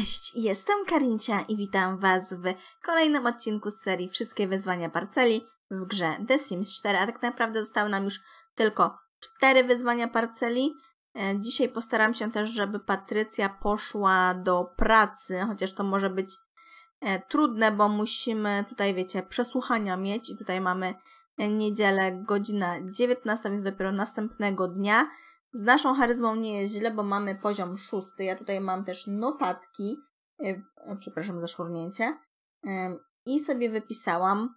Cześć, jestem Karincia i witam Was w kolejnym odcinku z serii Wszystkie wyzwania parceli w grze The Sims 4, a tak naprawdę zostały nam już tylko 4 wyzwania parceli. E, dzisiaj postaram się też, żeby Patrycja poszła do pracy, chociaż to może być e, trudne, bo musimy tutaj, wiecie, przesłuchania mieć i tutaj mamy e, niedzielę godzina 19, więc dopiero następnego dnia. Z naszą charyzmą nie jest źle, bo mamy poziom szósty. Ja tutaj mam też notatki. E, e, przepraszam za szurnięcie. E, I sobie wypisałam,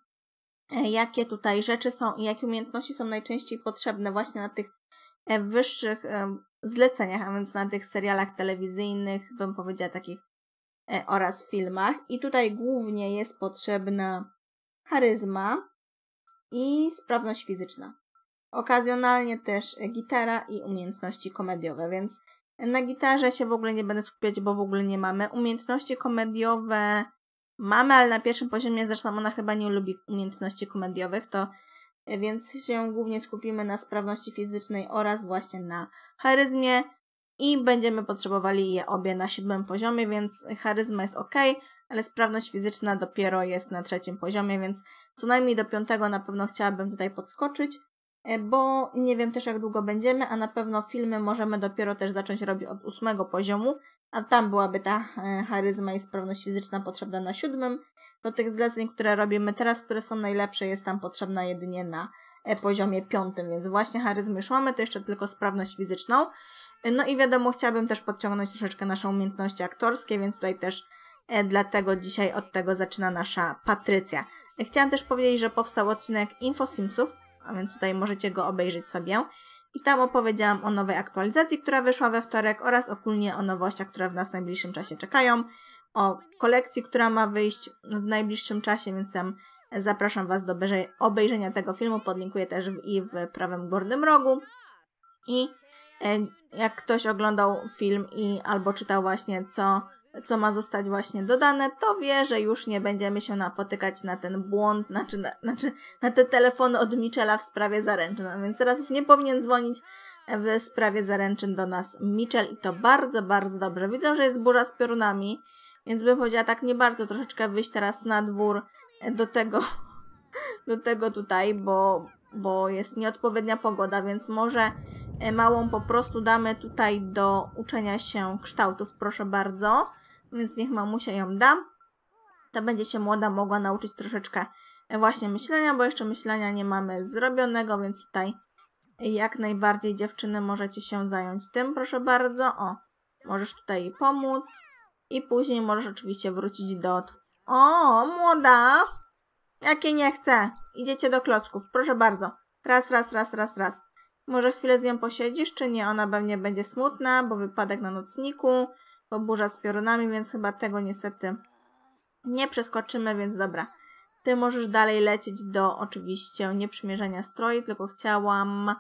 jakie tutaj rzeczy są i jakie umiejętności są najczęściej potrzebne właśnie na tych wyższych zleceniach, a więc na tych serialach telewizyjnych, bym powiedziała takich, oraz filmach. I tutaj głównie jest potrzebna charyzma i sprawność fizyczna. Okazjonalnie też gitara i umiejętności komediowe, więc na gitarze się w ogóle nie będę skupiać, bo w ogóle nie mamy. Umiejętności komediowe mamy, ale na pierwszym poziomie zresztą ona chyba nie lubi umiejętności komediowych, to więc się głównie skupimy na sprawności fizycznej oraz właśnie na charyzmie i będziemy potrzebowali je obie na siódmym poziomie, więc charyzma jest ok, ale sprawność fizyczna dopiero jest na trzecim poziomie, więc co najmniej do piątego na pewno chciałabym tutaj podskoczyć. E, bo nie wiem też jak długo będziemy, a na pewno filmy możemy dopiero też zacząć robić od ósmego poziomu, a tam byłaby ta e, charyzma i sprawność fizyczna potrzebna na siódmym. Do tych zleceń, które robimy teraz, które są najlepsze, jest tam potrzebna jedynie na e, poziomie piątym, więc właśnie charyzmy już mamy, to jeszcze tylko sprawność fizyczną. No i wiadomo, chciałabym też podciągnąć troszeczkę nasze umiejętności aktorskie, więc tutaj też dlatego dzisiaj od tego zaczyna nasza Patrycja. Chciałam też powiedzieć, że powstał odcinek Info Simsów, a więc tutaj możecie go obejrzeć sobie. I tam opowiedziałam o nowej aktualizacji, która wyszła we wtorek oraz ogólnie o nowościach, które w nas w najbliższym czasie czekają, o kolekcji, która ma wyjść w najbliższym czasie, więc tam zapraszam Was do obejrzenia tego filmu, podlinkuję też w i w prawym górnym rogu. I e, jak ktoś oglądał film i albo czytał właśnie co co ma zostać właśnie dodane, to wie, że już nie będziemy się napotykać na ten błąd, znaczy na, znaczy na te telefony od Michela w sprawie zaręczyn. No więc teraz już nie powinien dzwonić w sprawie zaręczyn do nas Michel i to bardzo, bardzo dobrze. Widzę, że jest burza z piorunami, więc bym powiedziała tak nie bardzo troszeczkę wyjść teraz na dwór do tego, do tego tutaj, bo, bo jest nieodpowiednia pogoda, więc może e, małą po prostu damy tutaj do uczenia się kształtów, proszę bardzo więc niech mamusia ją da. To będzie się młoda mogła nauczyć troszeczkę e, właśnie myślenia, bo jeszcze myślenia nie mamy zrobionego, więc tutaj jak najbardziej dziewczyny możecie się zająć tym, proszę bardzo. O, możesz tutaj pomóc i później możesz oczywiście wrócić do... O, młoda! Jakie nie chcę! Idziecie do klocków, proszę bardzo. Raz, raz, raz, raz, raz. Może chwilę z nią posiedzisz, czy nie? Ona pewnie będzie smutna, bo wypadek na nocniku bo burza z piorunami, więc chyba tego niestety nie przeskoczymy, więc dobra. Ty możesz dalej lecieć do oczywiście nieprzymierzenia stroi, tylko chciałam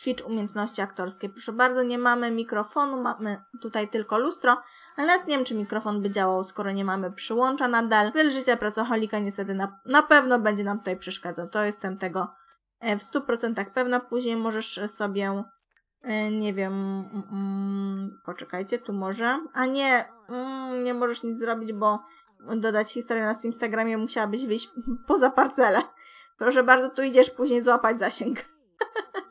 ćwicz umiejętności aktorskie. Proszę bardzo, nie mamy mikrofonu, mamy tutaj tylko lustro, ale nawet nie wiem, czy mikrofon by działał, skoro nie mamy przyłącza nadal. Styl życia pracoholika niestety na, na pewno będzie nam tutaj przeszkadzał, to jestem tego e, w 100% pewna. Później możesz sobie E, nie wiem, mm, poczekajcie, tu może, a nie, mm, nie możesz nic zrobić, bo dodać historię na Instagramie musiałabyś wyjść poza parcelę. Proszę bardzo, tu idziesz później złapać zasięg.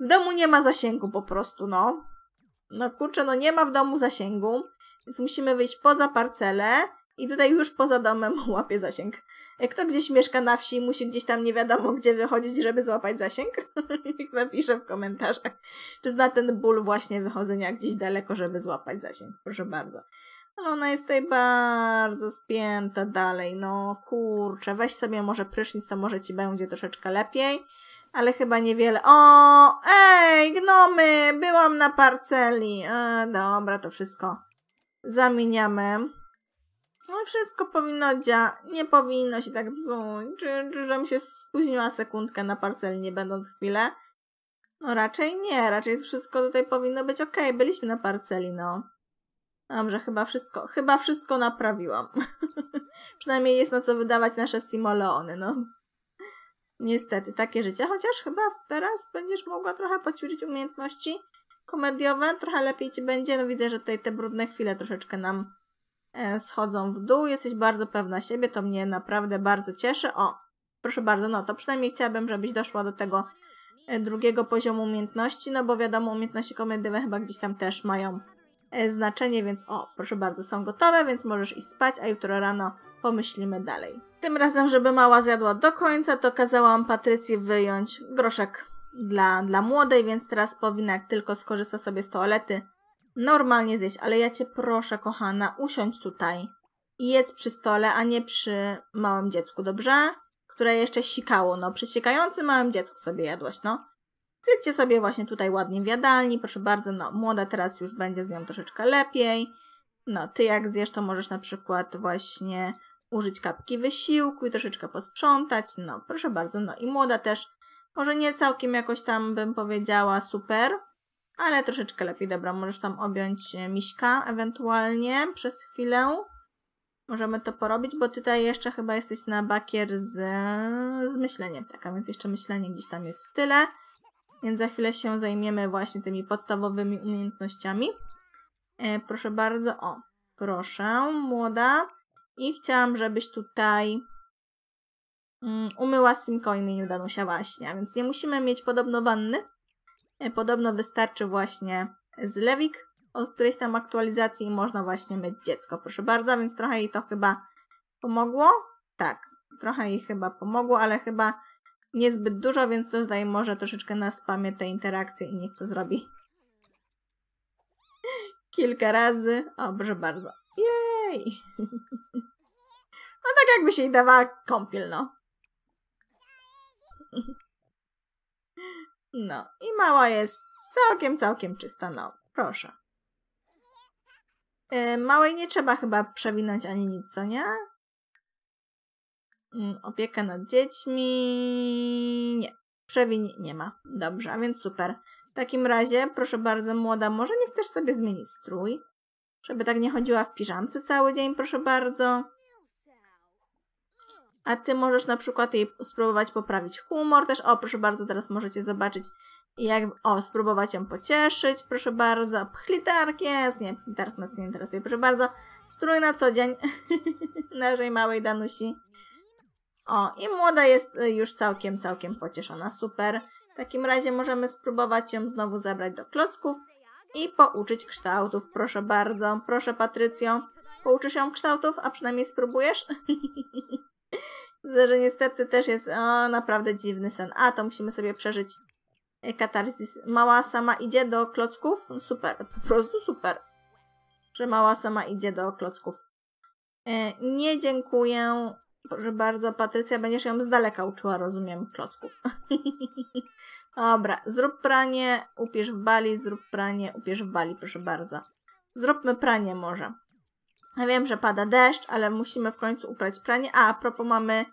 w domu nie ma zasięgu po prostu, no. No kurczę, no nie ma w domu zasięgu, więc musimy wyjść poza parcelę i tutaj już poza domem łapię zasięg. Kto gdzieś mieszka na wsi i musi gdzieś tam nie wiadomo gdzie wychodzić, żeby złapać zasięg? Niech napisze w komentarzach, czy zna ten ból właśnie wychodzenia gdzieś daleko, żeby złapać zasięg. Proszę bardzo. Ale no, ona jest tutaj bardzo spięta dalej. No kurczę, weź sobie może prysznic, to może ci będzie troszeczkę lepiej. Ale chyba niewiele. O, ej, gnomy, byłam na parceli. E, dobra, to wszystko zamieniamy. No wszystko powinno działać. nie powinno się tak dzwonić. czy, czy żebym się spóźniła sekundkę na parceli, nie będąc chwilę. No raczej nie, raczej wszystko tutaj powinno być ok. Byliśmy na parceli, no. Dobrze, chyba wszystko, chyba wszystko naprawiłam. Przynajmniej jest na co wydawać nasze simoleony, no. Niestety, takie życie, chociaż chyba teraz będziesz mogła trochę poćwiczyć umiejętności komediowe, trochę lepiej ci będzie. No widzę, że tutaj te brudne chwile troszeczkę nam E, schodzą w dół. Jesteś bardzo pewna siebie, to mnie naprawdę bardzo cieszy. O, proszę bardzo, no to przynajmniej chciałabym, żebyś doszła do tego e, drugiego poziomu umiejętności, no bo wiadomo, umiejętności komediowe chyba gdzieś tam też mają e, znaczenie, więc o, proszę bardzo, są gotowe, więc możesz iść spać, a jutro rano pomyślimy dalej. Tym razem, żeby mała zjadła do końca, to kazałam Patrycji wyjąć groszek dla, dla młodej, więc teraz powinna, jak tylko skorzysta sobie z toalety, normalnie zjeść, ale ja cię proszę, kochana, usiądź tutaj i jedz przy stole, a nie przy małym dziecku, dobrze? Które jeszcze sikało, no, przysiekający małym dziecku sobie jadłaś, no. Zjedźcie sobie właśnie tutaj ładnie w jadalni, proszę bardzo, no, młoda teraz już będzie z nią troszeczkę lepiej. No, ty jak zjesz, to możesz na przykład właśnie użyć kapki wysiłku i troszeczkę posprzątać, no, proszę bardzo, no i młoda też, może nie całkiem jakoś tam bym powiedziała super, ale troszeczkę lepiej. Dobra, możesz tam objąć e, miśka ewentualnie przez chwilę. Możemy to porobić, bo tutaj jeszcze chyba jesteś na bakier z, z myśleniem tak, a więc jeszcze myślenie gdzieś tam jest w tyle. Więc za chwilę się zajmiemy właśnie tymi podstawowymi umiejętnościami. E, proszę bardzo, o, proszę, młoda. I chciałam, żebyś tutaj um, umyła simko imieniu Danusia właśnie, więc nie musimy mieć podobno wanny, E, podobno wystarczy właśnie zlewik, od którejś tam aktualizacji można właśnie mieć dziecko. Proszę bardzo, więc trochę jej to chyba pomogło. Tak, trochę jej chyba pomogło, ale chyba niezbyt dużo, więc tutaj może troszeczkę na spamie te interakcje i niech to zrobi kilka razy. O, proszę bardzo. Jej! No tak jakby się jej dawała kąpiel, no. No i mała jest całkiem, całkiem czysta. No, proszę. E, małej nie trzeba chyba przewinąć ani nic, co nie? Mm, opieka nad dziećmi... Nie. Przewin nie ma. Dobrze, a więc super. W takim razie, proszę bardzo, młoda, może niech też sobie zmieni strój? Żeby tak nie chodziła w piżamce cały dzień, proszę bardzo a ty możesz na przykład jej spróbować poprawić humor też. O, proszę bardzo, teraz możecie zobaczyć, jak, o, spróbować ją pocieszyć, proszę bardzo. Pchlitark jest, nie, pchlitark nas nie interesuje, proszę bardzo. Strój na co dzień naszej małej Danusi. O, i młoda jest y, już całkiem, całkiem pocieszona, super. W takim razie możemy spróbować ją znowu zabrać do klocków i pouczyć kształtów, proszę bardzo. Proszę, Patrycjo, pouczysz ją kształtów, a przynajmniej spróbujesz? Widzę, że niestety też jest o, naprawdę dziwny sen. A, to musimy sobie przeżyć e, katarzys. Mała sama idzie do klocków? Super, po prostu super. Że mała sama idzie do klocków. E, nie dziękuję. Proszę bardzo, Patrycja, będziesz ją z daleka uczyła, rozumiem, klocków. Dobra, zrób pranie, upiesz w bali, zrób pranie, upiesz w bali, proszę bardzo. Zróbmy pranie może. Ja wiem, że pada deszcz, ale musimy w końcu uprać pranie. A, a propos mamy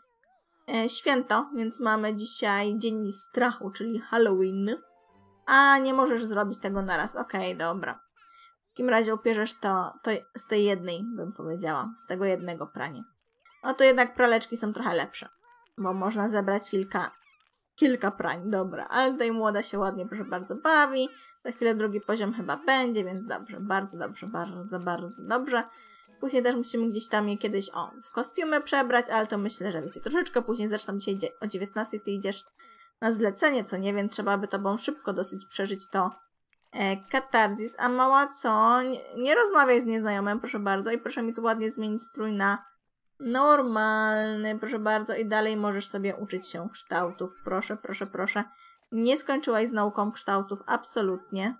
e, święto, więc mamy dzisiaj dzień strachu, czyli Halloween. A, nie możesz zrobić tego naraz. Okej, okay, dobra. W takim razie upierzesz to, to z tej jednej, bym powiedziała. Z tego jednego prania. No to jednak praleczki są trochę lepsze. Bo można zebrać kilka, kilka prań. Dobra, ale tutaj młoda się ładnie, proszę bardzo, bawi. Za chwilę drugi poziom chyba będzie, więc dobrze. Bardzo dobrze, bardzo, bardzo dobrze. Później też musimy gdzieś tam je kiedyś o, w kostiumy przebrać, ale to myślę, że wiecie, troszeczkę później, zresztą dzisiaj o 19 ty idziesz na zlecenie, co nie wiem, trzeba by tobą szybko dosyć przeżyć to e, katarzis. A mała co, nie, nie rozmawiaj z nieznajomym, proszę bardzo, i proszę mi tu ładnie zmienić strój na normalny, proszę bardzo, i dalej możesz sobie uczyć się kształtów, proszę, proszę, proszę. Nie skończyłaś z nauką kształtów, absolutnie.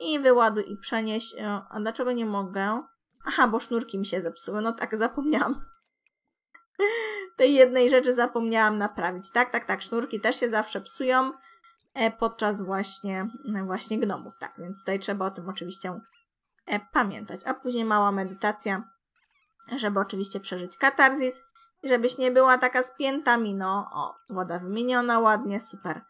I wyładuj i przenieś. E, a dlaczego nie mogę? Aha, bo sznurki mi się zepsuły. No tak, zapomniałam. Tej jednej rzeczy zapomniałam naprawić. Tak, tak, tak. Sznurki też się zawsze psują e, podczas właśnie, e, właśnie gnomów. Tak, więc tutaj trzeba o tym oczywiście e, pamiętać. A później mała medytacja, żeby oczywiście przeżyć katarzis żebyś nie była taka spięta mino. O, woda wymieniona ładnie, super.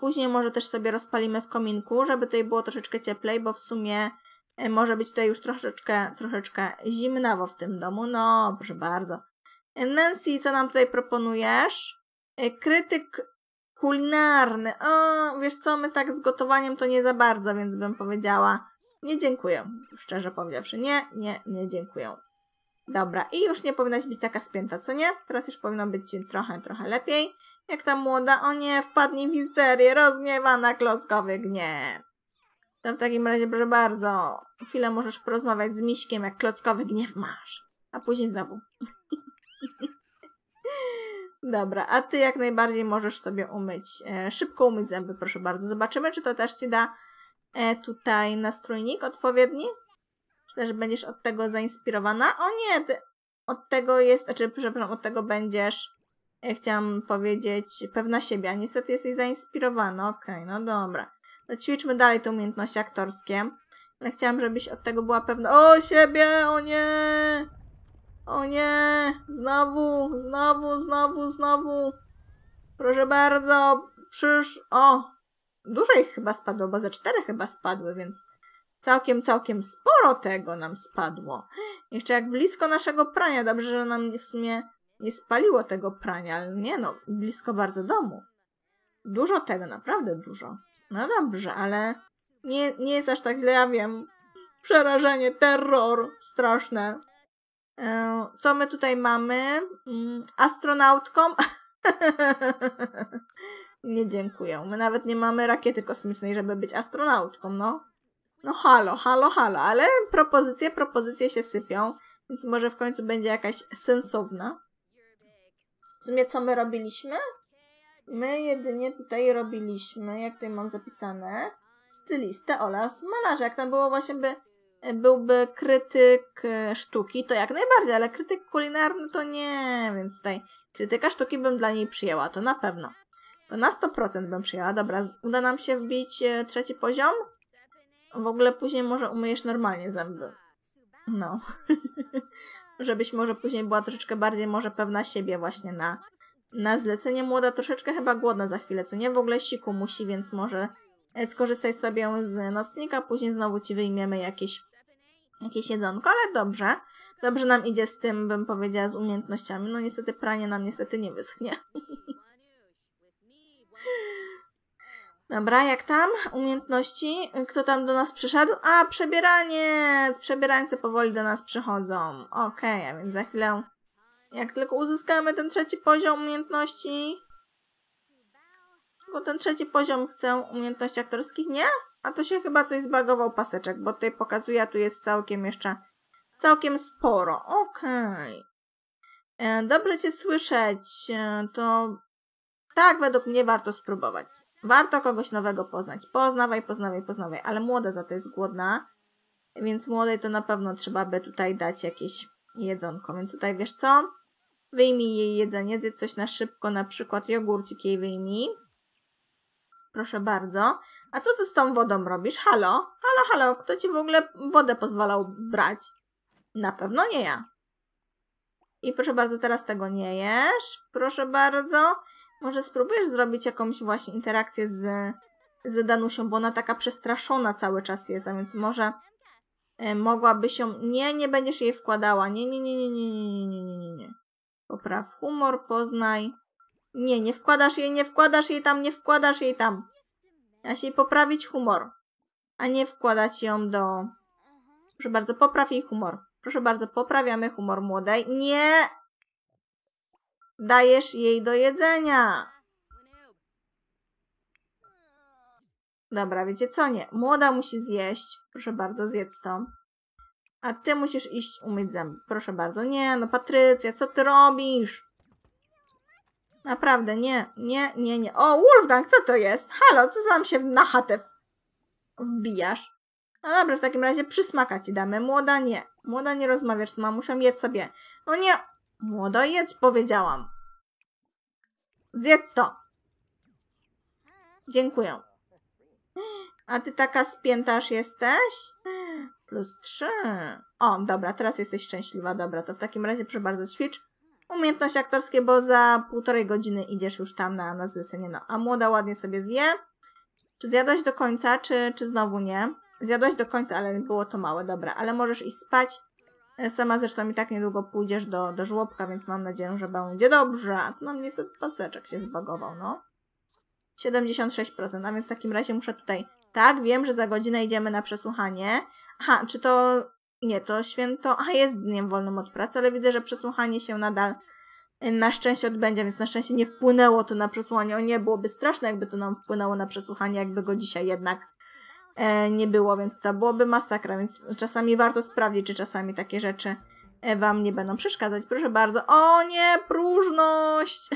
Później może też sobie rozpalimy w kominku, żeby tutaj było troszeczkę cieplej, bo w sumie E, może być tutaj już troszeczkę, troszeczkę zimnawo w tym domu. No, proszę bardzo. E, Nancy, co nam tutaj proponujesz? E, krytyk kulinarny. O, wiesz co, my tak z gotowaniem to nie za bardzo, więc bym powiedziała nie dziękuję. Szczerze powiedziawszy, nie, nie, nie dziękuję. Dobra, i już nie powinnaś być taka spięta, co nie? Teraz już powinno być ci trochę, trochę lepiej. Jak ta młoda, o nie, wpadnie w histerię, rozgniewana, klockowy gniew. To no, w takim razie proszę bardzo, chwilę możesz porozmawiać z Miśkiem, jak klockowy gniew masz. A później znowu. Dobra, a ty jak najbardziej możesz sobie umyć, e, szybko umyć zęby, proszę bardzo. Zobaczymy, czy to też ci da e, tutaj nastrójnik odpowiedni. Też będziesz od tego zainspirowana. O nie, ty, od tego jest, znaczy przepraszam, od tego będziesz, e, chciałam powiedzieć, pewna siebie, a niestety jesteś zainspirowana. Okej, okay, no dobra. No ćwiczmy dalej te umiejętności aktorskie. Ale chciałam, żebyś od tego była pewna. O siebie! O nie! O nie! Znowu, znowu, znowu, znowu! Proszę bardzo! Przysz... O! Dużo ich chyba spadło, bo ze cztery chyba spadły, więc całkiem, całkiem sporo tego nam spadło. Jeszcze jak blisko naszego prania. Dobrze, że nam w sumie nie spaliło tego prania, ale nie no, blisko bardzo domu. Dużo tego, naprawdę dużo. No dobrze, ale nie, nie jest aż tak źle, ja wiem. Przerażenie, terror, straszne. E, co my tutaj mamy? Mm, astronautką? nie dziękuję. My nawet nie mamy rakiety kosmicznej, żeby być astronautką, no. No halo, halo, halo, ale propozycje, propozycje się sypią, więc może w końcu będzie jakaś sensowna. W sumie co my robiliśmy? My jedynie tutaj robiliśmy, jak tutaj mam zapisane, stylistę oraz malarza. Jak tam było właśnie by, byłby krytyk e, sztuki, to jak najbardziej, ale krytyk kulinarny to nie, więc tutaj krytyka sztuki bym dla niej przyjęła, to na pewno. To na 100% bym przyjęła. Dobra, uda nam się wbić e, trzeci poziom? W ogóle później może umyjesz normalnie zęby. No. Żebyś może później była troszeczkę bardziej może pewna siebie właśnie na na zlecenie młoda troszeczkę chyba głodna za chwilę, co nie? W ogóle siku musi, więc może e, skorzystaj sobie z nocnika, później znowu ci wyjmiemy jakieś, jakieś jedzonko, ale dobrze. Dobrze nam idzie z tym, bym powiedziała, z umiejętnościami. No niestety pranie nam niestety nie wyschnie. Dobra, jak tam? Umiejętności? Kto tam do nas przyszedł? A, przebieraniec! Przebierańcy powoli do nas przychodzą. Okej, okay, a więc za chwilę jak tylko uzyskamy ten trzeci poziom umiejętności... Bo ten trzeci poziom chcę umiejętności aktorskich, nie? A to się chyba coś zbagował paseczek, bo tutaj pokazuje, a tu jest całkiem jeszcze... Całkiem sporo. Okej. Okay. E, dobrze Cię słyszeć. E, to... Tak, według mnie warto spróbować. Warto kogoś nowego poznać. Poznawaj, poznawaj, poznawaj. Ale młoda za to jest głodna, więc młodej to na pewno trzeba by tutaj dać jakieś jedzonko. Więc tutaj wiesz co? Wyjmij jej jedzenie, zjedz coś na szybko, na przykład jogurcik jej wyjmij. Proszę bardzo. A co ty z tą wodą robisz? Halo? Halo, halo, kto ci w ogóle wodę pozwalał brać? Na pewno nie ja. I proszę bardzo, teraz tego nie jesz. Proszę bardzo. Może spróbujesz zrobić jakąś właśnie interakcję z, z Danusią, bo ona taka przestraszona cały czas jest, a więc może e, mogłaby się... Nie, nie będziesz jej wkładała. Nie, nie, nie, nie, nie, nie, nie, nie, nie. Popraw humor, poznaj. Nie, nie wkładasz jej, nie wkładasz jej tam, nie wkładasz jej tam. ja jej poprawić humor, a nie wkładać ją do... Proszę bardzo, popraw jej humor. Proszę bardzo, poprawiamy humor młodej. Nie! Dajesz jej do jedzenia. Dobra, wiecie co? Nie. Młoda musi zjeść. Proszę bardzo, zjedz to. A ty musisz iść umyć zęby. Proszę bardzo. Nie, no Patrycja, co ty robisz? Naprawdę, nie, nie, nie, nie. O, Wolfgang, co to jest? Halo, co nam się na chatę wbijasz? No dobra, w takim razie przysmaka ci damy. Młoda nie. Młoda nie rozmawiasz z mamusią, jedz sobie. No nie, młoda jedz, powiedziałam. Zjedz to. Dziękuję. A ty taka spiętasz jesteś? plus 3. O, dobra, teraz jesteś szczęśliwa. Dobra, to w takim razie proszę bardzo ćwicz Umiejętność aktorskie, bo za półtorej godziny idziesz już tam na, na zlecenie. No, a młoda ładnie sobie zje. Czy zjadłaś do końca, czy, czy znowu nie? Zjadłaś do końca, ale było to małe, dobra, ale możesz iść spać. E, sama zresztą i tak niedługo pójdziesz do, do żłobka, więc mam nadzieję, że będzie dobrze. A no niestety paseczek się zbagował, no. 76%, a więc w takim razie muszę tutaj tak, wiem, że za godzinę idziemy na przesłuchanie. Aha, czy to... Nie, to święto... Aha, jest dniem wolnym od pracy, ale widzę, że przesłuchanie się nadal y, na szczęście odbędzie, więc na szczęście nie wpłynęło to na przesłuchanie. O nie, byłoby straszne, jakby to nam wpłynęło na przesłuchanie, jakby go dzisiaj jednak e, nie było, więc to byłoby masakra, więc czasami warto sprawdzić, czy czasami takie rzeczy e, wam nie będą przeszkadzać. Proszę bardzo. O nie, próżność!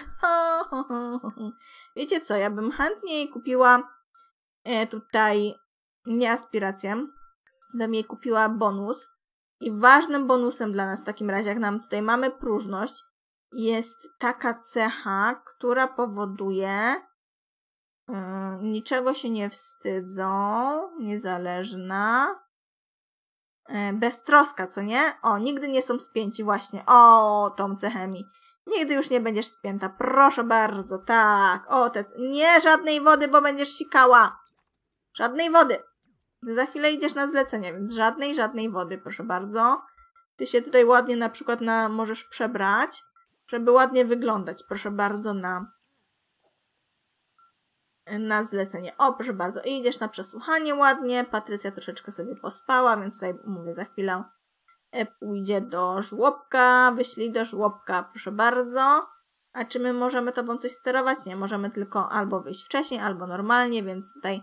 Wiecie co, ja bym chętniej kupiła E, tutaj nie aspirację, bym jej kupiła bonus. I ważnym bonusem dla nas w takim razie, jak nam tutaj mamy próżność, jest taka cecha, która powoduje yy, niczego się nie wstydzą, niezależna, yy, beztroska, co nie? O, nigdy nie są spięci właśnie. O, tą cechę mi. Nigdy już nie będziesz spięta. Proszę bardzo, tak. O, te... Nie żadnej wody, bo będziesz sikała. Żadnej wody. Ty za chwilę idziesz na zlecenie, więc żadnej, żadnej wody, proszę bardzo. Ty się tutaj ładnie na przykład na, możesz przebrać, żeby ładnie wyglądać, proszę bardzo, na, na zlecenie. O, proszę bardzo, I idziesz na przesłuchanie ładnie. Patrycja troszeczkę sobie pospała, więc tutaj mówię za chwilę e, pójdzie do żłobka, wyślij do żłobka, proszę bardzo. A czy my możemy tobą coś sterować? Nie, możemy tylko albo wyjść wcześniej, albo normalnie, więc tutaj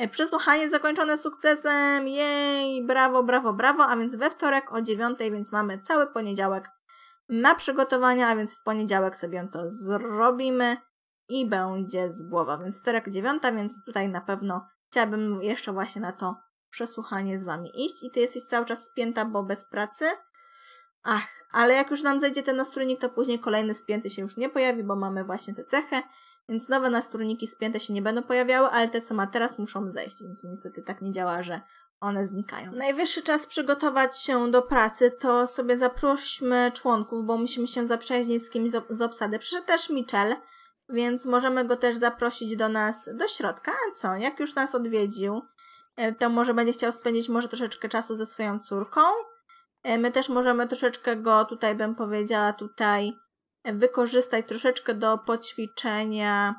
E, przesłuchanie zakończone sukcesem, jej, brawo, brawo, brawo, a więc we wtorek o dziewiątej, więc mamy cały poniedziałek na przygotowania, a więc w poniedziałek sobie to zrobimy i będzie z głowa, więc wtorek dziewiąta, więc tutaj na pewno chciałabym jeszcze właśnie na to przesłuchanie z Wami iść i Ty jesteś cały czas spięta, bo bez pracy. Ach, ale jak już nam zejdzie ten nastrójnik, to później kolejny spięty się już nie pojawi, bo mamy właśnie te cechy więc nowe nastruniki spięte się nie będą pojawiały, ale te, co ma teraz, muszą zejść. Więc niestety tak nie działa, że one znikają. Najwyższy czas przygotować się do pracy, to sobie zaprośmy członków, bo musimy się zaprzyjaźnić z kimś z obsady. Przyszedł też Michel, więc możemy go też zaprosić do nas do środka. A co, jak już nas odwiedził, e, to może będzie chciał spędzić może troszeczkę czasu ze swoją córką. E, my też możemy troszeczkę go tutaj, bym powiedziała, tutaj wykorzystać troszeczkę do poćwiczenia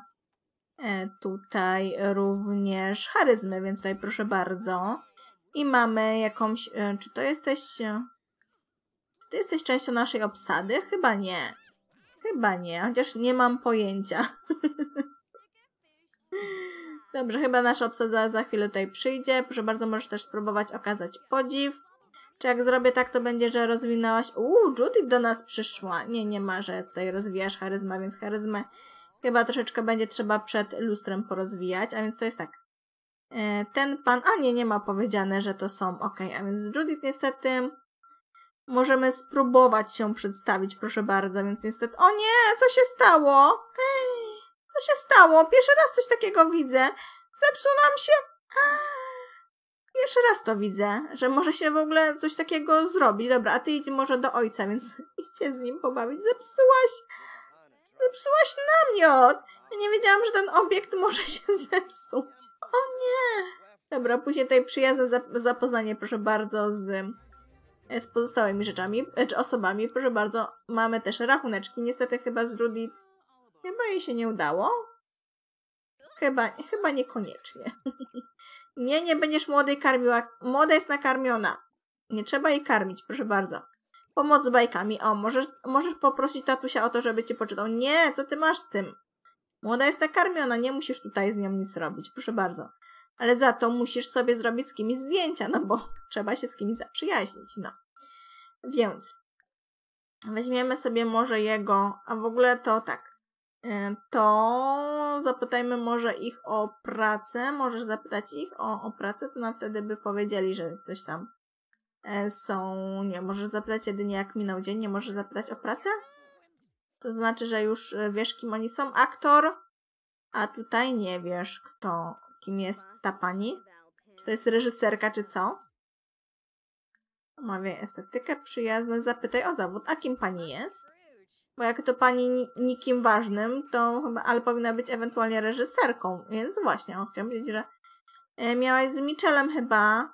e, tutaj również charyzmy, więc tutaj proszę bardzo. I mamy jakąś, e, czy to jesteś, e, czy ty jesteś częścią naszej obsady? Chyba nie. Chyba nie, chociaż nie mam pojęcia. Dobrze, chyba nasza obsada za chwilę tutaj przyjdzie. Proszę bardzo, możesz też spróbować okazać podziw. Czy jak zrobię tak, to będzie, że rozwinęłaś... Uuu, Judith do nas przyszła. Nie, nie ma, że tutaj rozwijasz charyzmę, więc charyzmę chyba troszeczkę będzie trzeba przed lustrem porozwijać, a więc to jest tak. E, ten pan... A nie, nie ma powiedziane, że to są. Ok, a więc Judith niestety... Możemy spróbować się przedstawić, proszę bardzo, więc niestety... O nie, co się stało? Ej, co się stało? Pierwszy raz coś takiego widzę. Zepsuł nam się... Ej. Pierwszy raz to widzę, że może się w ogóle coś takiego zrobić. Dobra, a ty idź może do ojca, więc idźcie z nim pobawić. Zepsułaś... Zepsułaś namiot! Ja nie wiedziałam, że ten obiekt może się zepsuć. O nie! Dobra, później tutaj przyjazne zapoznanie, proszę bardzo, z, e, z pozostałymi rzeczami, czy osobami. Proszę bardzo, mamy też rachuneczki. Niestety chyba z Judith... Chyba jej się nie udało Chyba, chyba niekoniecznie. nie, nie będziesz młodej karmiła. Młoda jest nakarmiona. Nie trzeba jej karmić, proszę bardzo. Pomoc z bajkami. O, możesz, możesz poprosić tatusia o to, żeby cię poczytał. Nie, co ty masz z tym? Młoda jest nakarmiona, nie musisz tutaj z nią nic robić, proszę bardzo. Ale za to musisz sobie zrobić z kimś zdjęcia, no bo trzeba się z kimś zaprzyjaźnić, no. Więc weźmiemy sobie może jego, a w ogóle to tak, y, to zapytajmy może ich o pracę, możesz zapytać ich o, o pracę, to nam wtedy by powiedzieli, że coś tam e, są, nie, możesz zapytać jedynie jak minął dzień, nie możesz zapytać o pracę? To znaczy, że już e, wiesz kim oni są, aktor, a tutaj nie wiesz kto, kim jest ta pani, czy to jest reżyserka, czy co? Omawiaj estetykę, przyjazne, zapytaj o zawód, a kim pani jest? Bo jak to pani nikim ważnym, to chyba, ale powinna być ewentualnie reżyserką. Więc właśnie, o, chciałam powiedzieć, że e, miałaś z Michelem chyba.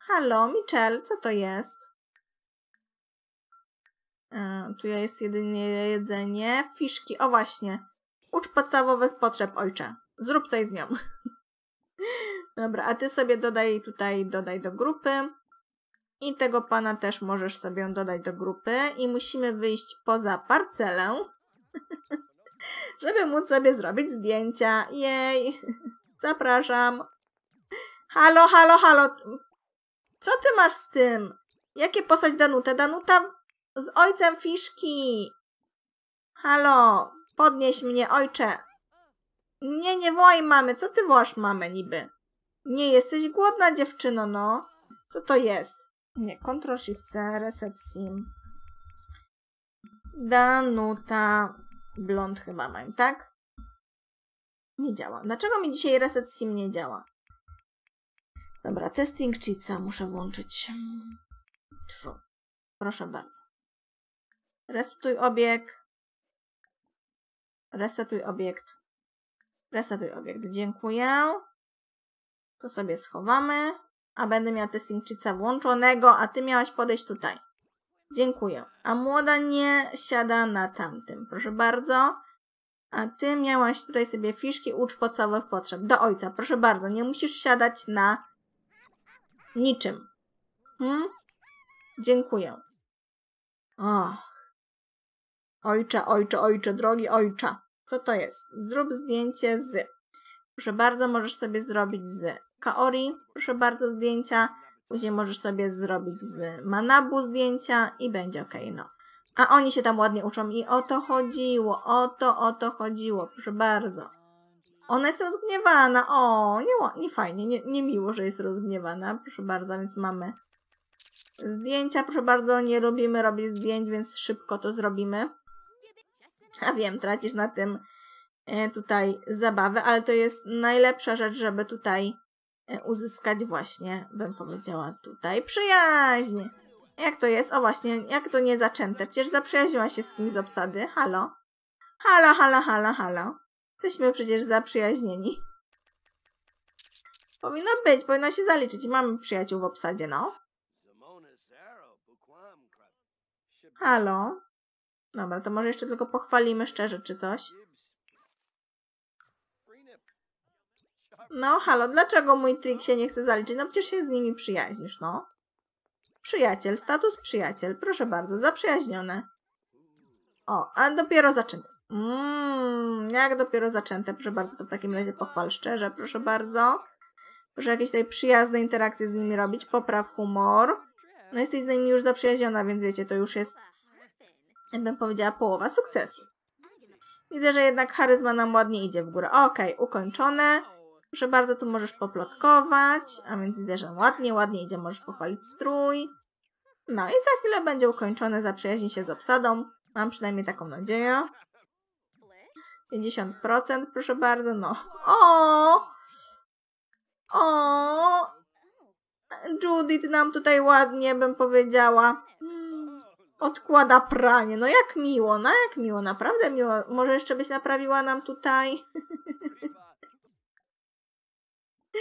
Halo, Michel, co to jest? E, tu jest jedynie jedzenie. Fiszki, o właśnie. Ucz podstawowych potrzeb, ojcze. Zrób coś z nią. Dobra, a ty sobie dodaj tutaj, dodaj do grupy i tego pana też możesz sobie dodać do grupy i musimy wyjść poza parcelę, żeby móc sobie zrobić zdjęcia. Jej, zapraszam. Halo, halo, halo. Co ty masz z tym? Jakie postać Danutę? Danuta z ojcem Fiszki. Halo, podnieś mnie, ojcze. Nie, nie wołaj mamy. Co ty wołasz mamy niby? Nie jesteś głodna, dziewczyno, no. Co to jest? Nie, Ctrl Shift C, Reset Sim. Danuta Blond chyba mam, tak? Nie działa. Dlaczego mi dzisiaj Reset Sim nie działa? Dobra, testing cheatsa muszę włączyć. Proszę bardzo. Resetuj obiekt. Resetuj obiekt. Resetuj obiekt. Dziękuję. To sobie schowamy a będę miała testingczyca włączonego, a ty miałaś podejść tutaj. Dziękuję. A młoda nie siada na tamtym. Proszę bardzo. A ty miałaś tutaj sobie fiszki ucz podstawowych potrzeb. Do ojca. Proszę bardzo. Nie musisz siadać na niczym. Hmm? Dziękuję. Och. Ojcze, ojcze, ojcze, drogi ojcze. Co to jest? Zrób zdjęcie z. Proszę bardzo, możesz sobie zrobić z. Kaori, proszę bardzo, zdjęcia. Później możesz sobie zrobić z Manabu zdjęcia i będzie ok, no. A oni się tam ładnie uczą i o to chodziło, o to, o to chodziło, proszę bardzo. Ona jest rozgniewana, o, nie, nie fajnie, nie, nie miło, że jest rozgniewana, proszę bardzo, więc mamy zdjęcia, proszę bardzo, nie lubimy robić zdjęć, więc szybko to zrobimy. A wiem, tracisz na tym e, tutaj zabawę, ale to jest najlepsza rzecz, żeby tutaj E, uzyskać właśnie, bym powiedziała tutaj, przyjaźń. Jak to jest? O właśnie, jak to nie zaczęte? Przecież zaprzyjaźniła się z kimś z obsady. Halo? Halo, halo, halo, halo. Jesteśmy przecież zaprzyjaźnieni. Powinno być, powinno się zaliczyć. Mamy przyjaciół w obsadzie, no. Halo? Dobra, to może jeszcze tylko pochwalimy szczerze, czy coś. No halo, dlaczego mój trik się nie chce zaliczyć? No przecież się z nimi przyjaźnisz, no. Przyjaciel, status przyjaciel. Proszę bardzo, zaprzyjaźnione. O, a dopiero zaczęte. Mmm, jak dopiero zaczęte. Proszę bardzo, to w takim razie pochwal szczerze, proszę bardzo. Proszę jakieś tutaj przyjazne interakcje z nimi robić. Popraw humor. No jesteś z nimi już zaprzyjaźniona, więc wiecie, to już jest, jakbym powiedziała, połowa sukcesu. Widzę, że jednak charyzma nam ładnie idzie w górę. Okej, okay, ukończone. Proszę bardzo, tu możesz poplotkować, a więc widzę, że ładnie, ładnie idzie, możesz pochwalić strój. No i za chwilę będzie ukończone zaprzyjaźni się z obsadą. Mam przynajmniej taką nadzieję. 50%, proszę bardzo, no. O! O! Judith nam tutaj ładnie, bym powiedziała, mm, odkłada pranie. No jak miło, no jak miło, naprawdę miło. Może jeszcze byś naprawiła nam tutaj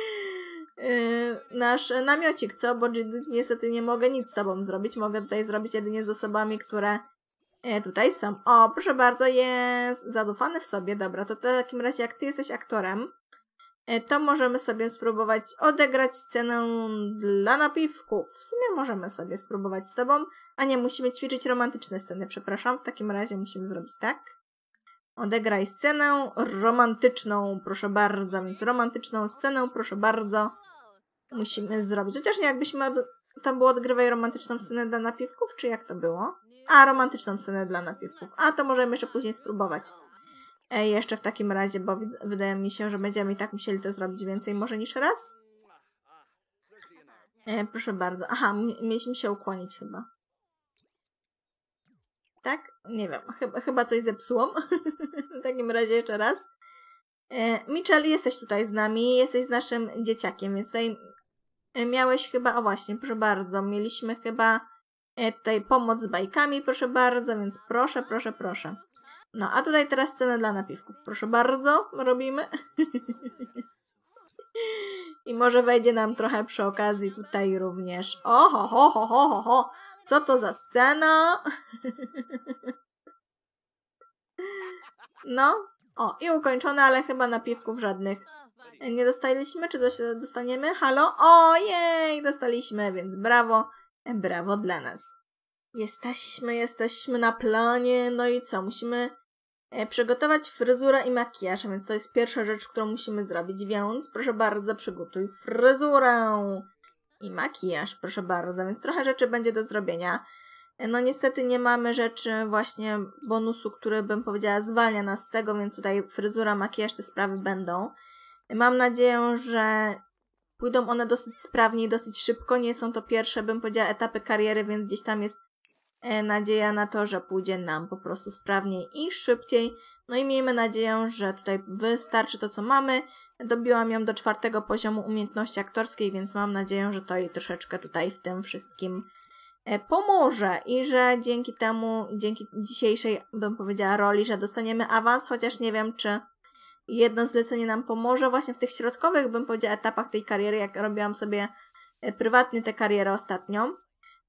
Y, nasz namiocik, co? Bo niestety nie mogę nic z tobą zrobić. Mogę tutaj zrobić jedynie z osobami, które e, tutaj są. O, proszę bardzo, jest zadufany w sobie. Dobra, to w takim razie jak ty jesteś aktorem, e, to możemy sobie spróbować odegrać scenę dla napiwków. W sumie możemy sobie spróbować z tobą, a nie musimy ćwiczyć romantyczne sceny, przepraszam. W takim razie musimy zrobić tak. Odegraj scenę romantyczną, proszę bardzo. Więc romantyczną scenę, proszę bardzo, musimy zrobić. Chociaż nie, jakbyśmy... To było odgrywaj romantyczną scenę dla napiwków, czy jak to było? A, romantyczną scenę dla napiwków. A, to możemy jeszcze później spróbować. E, jeszcze w takim razie, bo wydaje mi się, że będziemy i tak musieli to zrobić więcej może niż raz. E, proszę bardzo. Aha, mieliśmy się ukłonić chyba tak? Nie wiem, chyba, chyba coś zepsułam. w takim razie jeszcze raz. E, Michel, jesteś tutaj z nami, jesteś z naszym dzieciakiem, więc tutaj e, miałeś chyba, o właśnie, proszę bardzo, mieliśmy chyba e, tutaj pomoc z bajkami, proszę bardzo, więc proszę, proszę, proszę. No, a tutaj teraz cenę dla napiwków. Proszę bardzo, robimy. I może wejdzie nam trochę przy okazji tutaj również. Oho, ho, ho, ho, ho, ho. Co to za scena? No. O, i ukończone, ale chyba napiwków żadnych. Nie dostaliśmy? Czy dostaniemy? Halo? Ojej, dostaliśmy, więc brawo. Brawo dla nas. Jesteśmy, jesteśmy na planie. No i co? Musimy e, przygotować fryzurę i makijaż, więc to jest pierwsza rzecz, którą musimy zrobić. Więc proszę bardzo, przygotuj fryzurę i makijaż, proszę bardzo, więc trochę rzeczy będzie do zrobienia. No niestety nie mamy rzeczy właśnie bonusu, który bym powiedziała zwalnia nas z tego, więc tutaj fryzura, makijaż, te sprawy będą. Mam nadzieję, że pójdą one dosyć sprawnie i dosyć szybko. Nie są to pierwsze, bym powiedziała, etapy kariery, więc gdzieś tam jest e, nadzieja na to, że pójdzie nam po prostu sprawniej i szybciej. No i miejmy nadzieję, że tutaj wystarczy to, co mamy. Dobiłam ją do czwartego poziomu umiejętności aktorskiej, więc mam nadzieję, że to jej troszeczkę tutaj w tym wszystkim e, pomoże i że dzięki temu, dzięki dzisiejszej, bym powiedziała, roli, że dostaniemy awans, chociaż nie wiem, czy jedno zlecenie nam pomoże właśnie w tych środkowych, bym powiedziała, etapach tej kariery, jak robiłam sobie e, prywatnie tę karierę ostatnią,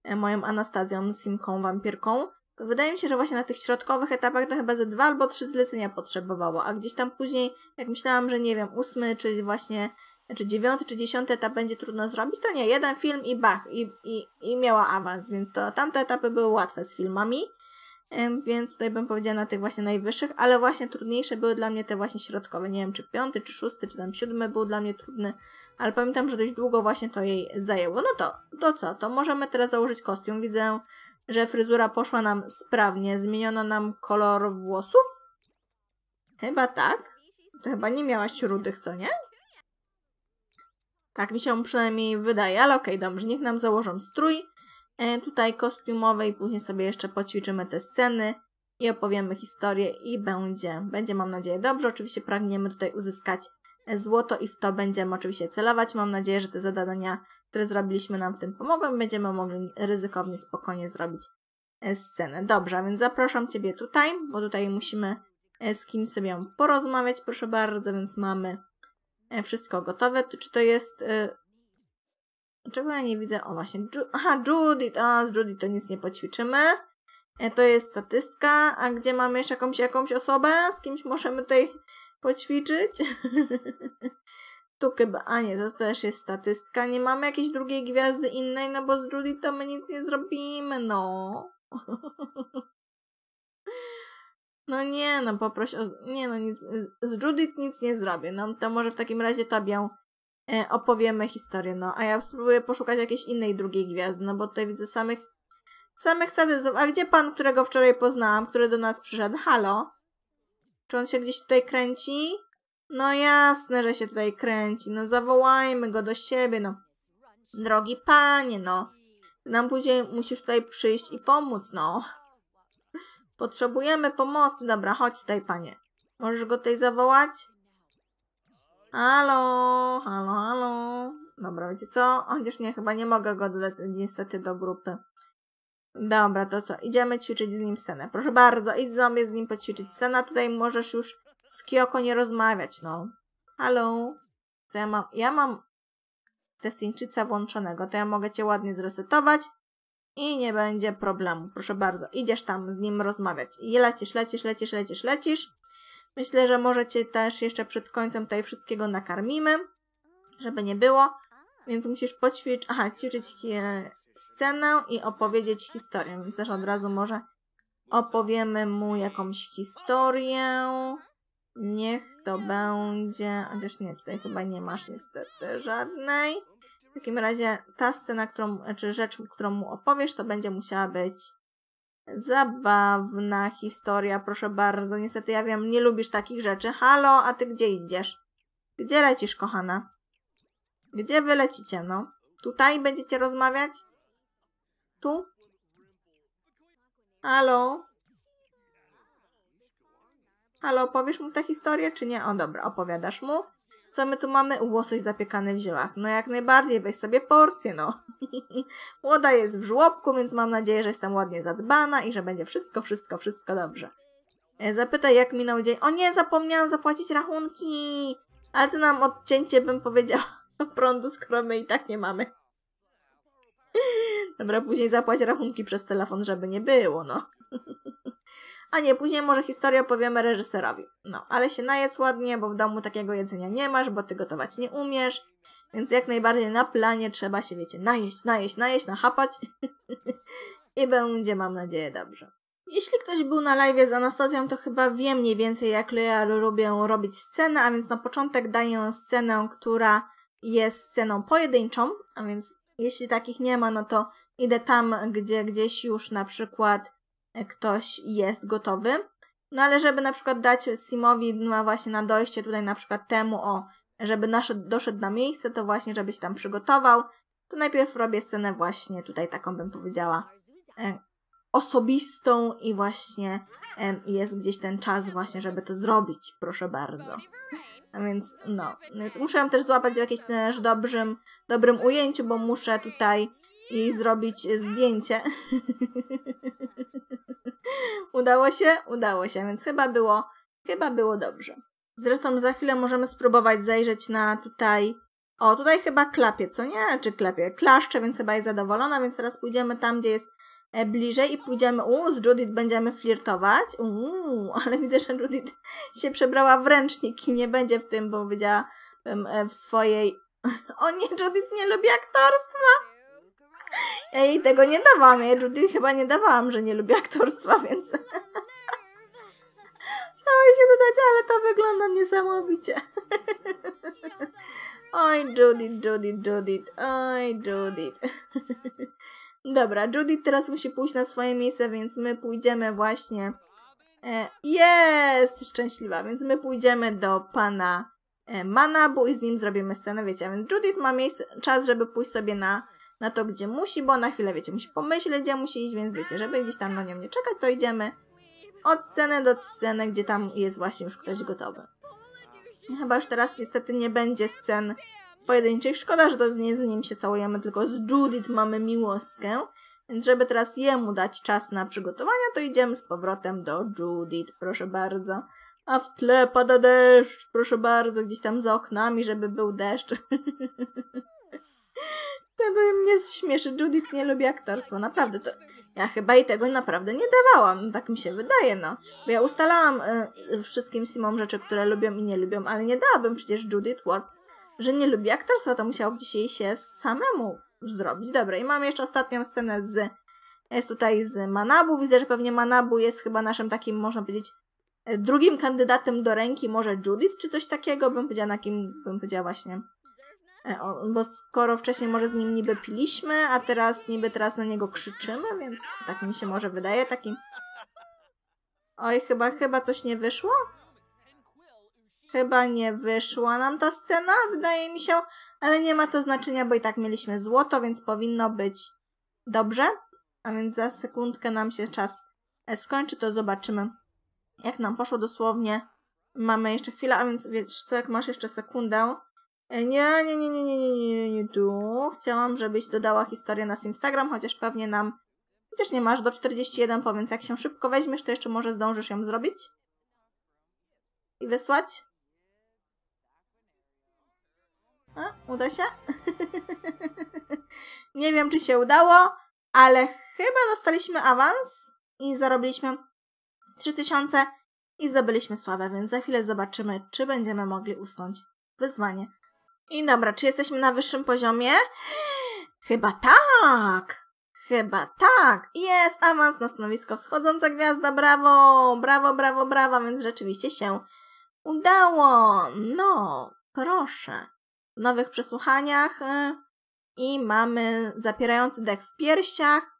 e, moją Anastazją, simką, wampirką, wydaje mi się, że właśnie na tych środkowych etapach to chyba ze dwa albo trzy zlecenia potrzebowało, a gdzieś tam później, jak myślałam, że nie wiem, ósmy, czy właśnie, czy dziewiąty, czy dziesiąty etap będzie trudno zrobić, to nie, jeden film i bach, i, i, i miała awans, więc to tamte etapy były łatwe z filmami, więc tutaj bym powiedziała na tych właśnie najwyższych, ale właśnie trudniejsze były dla mnie te właśnie środkowe, nie wiem, czy piąty, czy szósty, czy tam siódmy był dla mnie trudny, ale pamiętam, że dość długo właśnie to jej zajęło. No to, to co, to możemy teraz założyć kostium, widzę że fryzura poszła nam sprawnie. Zmieniono nam kolor włosów? Chyba tak. To chyba nie miałaś rudych, co nie? Tak mi się przynajmniej wydaje, ale okej, okay, dobrze, niech nam założą strój e, tutaj kostiumowy i później sobie jeszcze poćwiczymy te sceny i opowiemy historię i będzie, będzie mam nadzieję dobrze. Oczywiście pragniemy tutaj uzyskać złoto i w to będziemy oczywiście celować. Mam nadzieję, że te zadania, które zrobiliśmy nam w tym pomogą. Będziemy mogli ryzykownie, spokojnie zrobić e, scenę. Dobrze, a więc zapraszam Ciebie tutaj, bo tutaj musimy e, z kimś sobie porozmawiać, proszę bardzo, więc mamy e, wszystko gotowe. Czy to jest... Czego ja nie widzę? O właśnie, Ju aha, Judith, a z Judith to nic nie poćwiczymy. To jest statystka, a gdzie mamy jeszcze jakąś, jakąś osobę? Z kimś możemy tutaj poćwiczyć? tu chyba, a nie, to też jest statystka. Nie mamy jakiejś drugiej gwiazdy innej, no bo z Judy to my nic nie zrobimy, no. No nie, no poproś o... Nie no, nic, z Judith nic nie zrobię. No to może w takim razie tobie e, opowiemy historię, no. A ja spróbuję poszukać jakiejś innej drugiej gwiazdy, no bo tutaj widzę samych samych sadyzów. A gdzie pan, którego wczoraj poznałam, który do nas przyszedł? Halo? Czy on się gdzieś tutaj kręci? No jasne, że się tutaj kręci. No zawołajmy go do siebie, no. Drogi panie, no. Nam później musisz tutaj przyjść i pomóc, no. Potrzebujemy pomocy. Dobra, chodź tutaj, panie. Możesz go tutaj zawołać? Halo, halo, halo. Dobra, wiecie co? Chociaż nie, chyba nie mogę go dodać niestety do grupy. Dobra, to co? Idziemy ćwiczyć z nim scenę. Proszę bardzo, idź sobie z nim poćwiczyć scenę. Tutaj możesz już z Kioko nie rozmawiać, no. Halo? Co ja mam? Ja mam Tesińczyca włączonego, to ja mogę cię ładnie zresetować i nie będzie problemu. Proszę bardzo, idziesz tam z nim rozmawiać. I lecisz, lecisz, lecisz, lecisz, lecisz. Myślę, że możecie też jeszcze przed końcem tutaj wszystkiego nakarmimy, żeby nie było. Więc musisz poćwiczyć, aha, ćwiczyć scenę i opowiedzieć historię. Więc też od razu może opowiemy mu jakąś historię. Niech to będzie... Chociaż nie, tutaj chyba nie masz niestety żadnej. W takim razie ta scena, którą, czy rzecz, którą mu opowiesz, to będzie musiała być zabawna historia, proszę bardzo. Niestety ja wiem, nie lubisz takich rzeczy. Halo, a ty gdzie idziesz? Gdzie lecisz, kochana? Gdzie wy lecicie, no? Tutaj będziecie rozmawiać? Tu? Halo? Halo, opowiesz mu tę historię, czy nie? O, dobra, opowiadasz mu. Co my tu mamy? Łosoś zapiekany w ziołach. No jak najbardziej, weź sobie porcję, no. Młoda jest w żłobku, więc mam nadzieję, że jestem ładnie zadbana i że będzie wszystko, wszystko, wszystko dobrze. E, zapytaj, jak minął dzień. O nie, zapomniałam zapłacić rachunki! Ale to nam odcięcie, bym powiedziała, prądu, skoro my i tak nie mamy. Dobra, później zapłać rachunki przez telefon, żeby nie było, no. A nie, później może historię opowiemy reżyserowi. No, ale się najedz ładnie, bo w domu takiego jedzenia nie masz, bo ty gotować nie umiesz. Więc jak najbardziej na planie trzeba się, wiecie, najeść, najeść, najeść, nachapać. I będzie, mam nadzieję, dobrze. Jeśli ktoś był na live z Anastazją, to chyba wie mniej więcej, jak ja lubię robić scenę, a więc na początek daję scenę, która jest sceną pojedynczą, a więc jeśli takich nie ma, no to idę tam, gdzie gdzieś już na przykład e, ktoś jest gotowy. No ale żeby na przykład dać Simowi no właśnie na dojście tutaj na przykład temu, o, żeby naszedł, doszedł na miejsce, to właśnie żeby się tam przygotował, to najpierw robię scenę właśnie tutaj taką bym powiedziała e, osobistą i właśnie e, jest gdzieś ten czas właśnie, żeby to zrobić, proszę bardzo. A więc no, więc muszę ją też złapać w jakimś też dobrym, dobrym ujęciu, bo muszę tutaj jej zrobić zdjęcie. udało się? Udało się, więc chyba było, chyba było dobrze. Zresztą za chwilę możemy spróbować zajrzeć na tutaj... O, tutaj chyba klapie, co nie? Czy klapie? Klaszcze, więc chyba jest zadowolona, więc teraz pójdziemy tam, gdzie jest E, bliżej i pójdziemy, u, z Judith będziemy flirtować. u ale widzę, że Judith się przebrała w ręcznik i nie będzie w tym, bo powiedziała e, w swojej... O nie, Judith nie lubi aktorstwa! Ja jej tego nie dawałam, ja Judith chyba nie dawałam, że nie lubi aktorstwa, więc... Chciałam się dodać, ale to wygląda niesamowicie. Oj, Judith, Judith, Judith, oj, Judith. Dobra, Judith teraz musi pójść na swoje miejsce, więc my pójdziemy właśnie... E, jest szczęśliwa, więc my pójdziemy do pana e, Manabu i z nim zrobimy scenę, wiecie, a więc Judith ma miejsce, czas, żeby pójść sobie na, na to, gdzie musi, bo na chwilę, wiecie, musi pomyśleć, gdzie musi iść, więc wiecie, żeby gdzieś tam na nią nie czekać, to idziemy od sceny do sceny, gdzie tam jest właśnie już ktoś gotowy. Chyba już teraz niestety nie będzie scen pojedynczych. Szkoda, że to nie z nim się całujemy, tylko z Judith mamy miłoskę. Więc żeby teraz jemu dać czas na przygotowania, to idziemy z powrotem do Judith, proszę bardzo. A w tle pada deszcz, proszę bardzo, gdzieś tam za oknami, żeby był deszcz. to mnie śmieszy, Judith nie lubi aktorstwa, naprawdę. To ja chyba i tego naprawdę nie dawałam, tak mi się wydaje, no. Bo ja ustalałam y, wszystkim Simom rzeczy, które lubią i nie lubią, ale nie dałabym przecież Judith Ward że nie lubi aktorstwa, to musiał gdzieś jej się samemu zrobić. Dobra, i mamy jeszcze ostatnią scenę z, jest tutaj z Manabu. Widzę, że pewnie Manabu jest chyba naszym takim, można powiedzieć, e, drugim kandydatem do ręki, może Judith, czy coś takiego, bym powiedziała na kim, bym powiedziała właśnie. E, bo skoro wcześniej może z nim niby piliśmy, a teraz niby teraz na niego krzyczymy, więc tak mi się może wydaje, taki... Oj, chyba, chyba coś nie wyszło? Chyba nie wyszła nam ta scena, wydaje mi się, ale nie ma to znaczenia, bo i tak mieliśmy złoto, więc powinno być dobrze. A więc za sekundkę nam się czas e, skończy, to zobaczymy, jak nam poszło dosłownie. Mamy jeszcze chwilę, a więc wiesz co, jak masz jeszcze sekundę. E, nie, nie, nie, nie, nie, nie, nie, nie, nie, tu. Chciałam, żebyś dodała historię na Instagram, chociaż pewnie nam, chociaż nie masz do 41, po, jak się szybko weźmiesz, to jeszcze może zdążysz ją zrobić i wysłać. A, uda się? nie wiem, czy się udało, ale chyba dostaliśmy awans i zarobiliśmy 3000 i zdobyliśmy sławę, więc za chwilę zobaczymy, czy będziemy mogli usunąć wyzwanie. I dobra, czy jesteśmy na wyższym poziomie? Chyba tak! Chyba tak! Jest awans na stanowisko wschodząca gwiazda, brawo! Brawo, brawo, brawo, więc rzeczywiście się udało! No, proszę nowych przesłuchaniach y, i mamy zapierający dech w piersiach.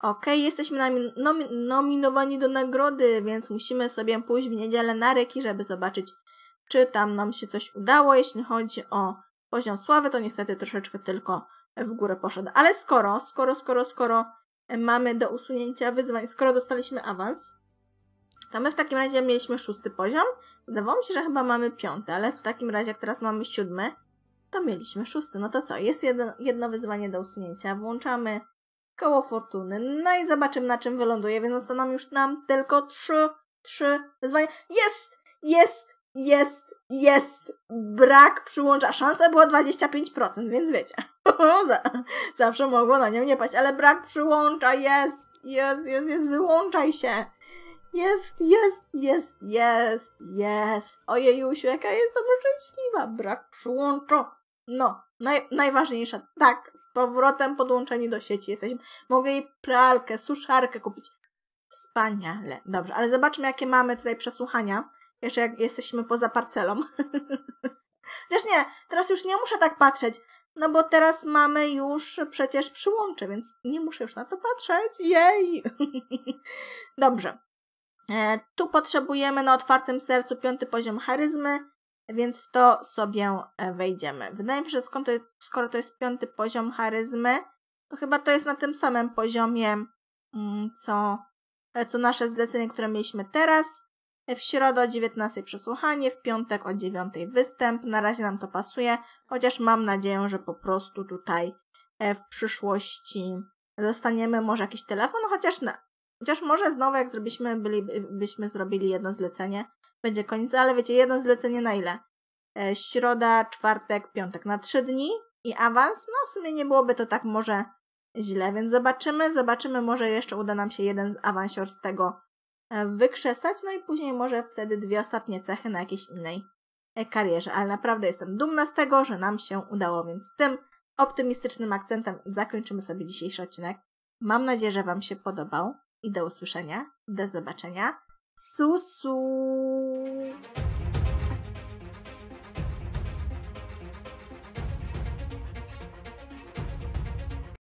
Ok, jesteśmy nomin- nominowani do nagrody, więc musimy sobie pójść w niedzielę na ryki, żeby zobaczyć, czy tam nam się coś udało. Jeśli chodzi o poziom sławy, to niestety troszeczkę tylko w górę poszedł. Ale skoro, skoro, skoro, skoro mamy do usunięcia wyzwań, skoro dostaliśmy awans, to my w takim razie mieliśmy szósty poziom. Wydawało mi się, że chyba mamy piąty, ale w takim razie jak teraz mamy siódmy, to mieliśmy szósty. No to co, jest jedno, jedno wyzwanie do usunięcia. Włączamy koło fortuny. No i zobaczymy, na czym wyląduje, więc zostaną już nam tylko trzy, trzy wyzwania. Jest! Jest! Jest! Jest! Brak przyłącza. Szansa była 25%, więc wiecie. Zawsze mogło na nią nie paść, ale brak przyłącza jest! Jest, jest, jest, wyłączaj się! Jest, jest, jest, jest, jest. Ojej, Jusiu, jaka jestem szczęśliwa. Brak przyłącza. No, naj, Tak, z powrotem podłączeni do sieci jesteśmy. Mogę jej pralkę, suszarkę kupić. Wspaniale. Dobrze, ale zobaczmy, jakie mamy tutaj przesłuchania. Jeszcze jak jesteśmy poza parcelą. Chociaż nie, teraz już nie muszę tak patrzeć, no bo teraz mamy już przecież przyłącze, więc nie muszę już na to patrzeć. Jej! Dobrze. E, tu potrzebujemy na otwartym sercu piąty poziom charyzmy, więc w to sobie e, wejdziemy. Wydaje mi się, że to jest, skoro to jest piąty poziom charyzmy, to chyba to jest na tym samym poziomie, mm, co, e, co nasze zlecenie, które mieliśmy teraz. E, w środę o 19 przesłuchanie, w piątek o 9 występ. Na razie nam to pasuje, chociaż mam nadzieję, że po prostu tutaj w przyszłości dostaniemy może jakiś telefon, chociaż, na, chociaż może znowu jak zrobiliśmy, bylibyśmy zrobili jedno zlecenie, będzie koniec, ale wiecie, jedno zlecenie na ile? E, środa, czwartek, piątek na trzy dni i awans. No w sumie nie byłoby to tak może źle, więc zobaczymy, zobaczymy, może jeszcze uda nam się jeden z awansior z tego e, wykrzesać, no i później może wtedy dwie ostatnie cechy na jakiejś innej e, karierze, ale naprawdę jestem dumna z tego, że nam się udało, więc tym optymistycznym akcentem zakończymy sobie dzisiejszy odcinek. Mam nadzieję, że Wam się podobał i do usłyszenia, do zobaczenia. Sussu.